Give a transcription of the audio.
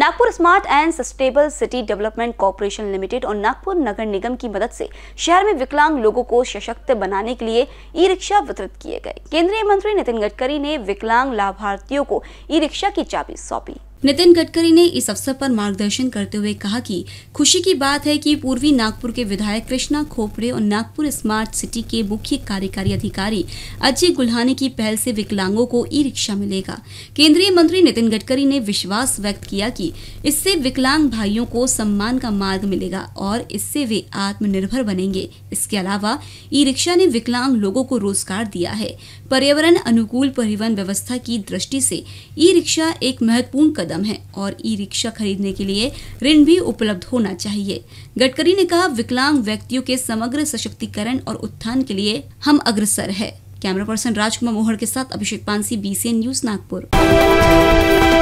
Nagpur smart and sustainable city development corporation limited और नागपुर नगर निगम की मदद से शहर में विकलांग लोगों को सशक्त बनाने के लिए ई रिक्शा वितरित किए गए केंद्रीय मंत्री नितिन गडकरी ने विकलांग लाभार्थियों को ई रिक्शा की चाबी सौंपी नितिन गडकरी ने इस अवसर पर मार्गदर्शन करते हुए कहा कि खुशी की बात है कि पूर्वी नागपुर के विधायक कृष्णा खोपड़े और नागपुर स्मार्ट सिटी के मुख्य कार्यकारी अधिकारी अजय गुल्हाने की पहल से विकलांगों को ई रिक्शा मिलेगा केंद्रीय मंत्री नितिन गडकरी ने विश्वास व्यक्त किया कि इससे विकलांग भाइयों को सम्मान का मार्ग मिलेगा और इससे वे आत्मनिर्भर बनेंगे इसके अलावा ई रिक्शा ने विकलांग लोगों को रोजगार दिया है पर्यावरण अनुकूल परिवहन व्यवस्था की दृष्टि से ई रिक्शा एक महत्वपूर्ण कदम कदम है और ई रिक्शा खरीदने के लिए ऋण भी उपलब्ध होना चाहिए गडकरी ने कहा विकलांग व्यक्तियों के समग्र सशक्तिकरण और उत्थान के लिए हम अग्रसर है कैमरा पर्सन राजकुमार मोहर के साथ अभिषेक पानसी बीसीएन न्यूज नागपुर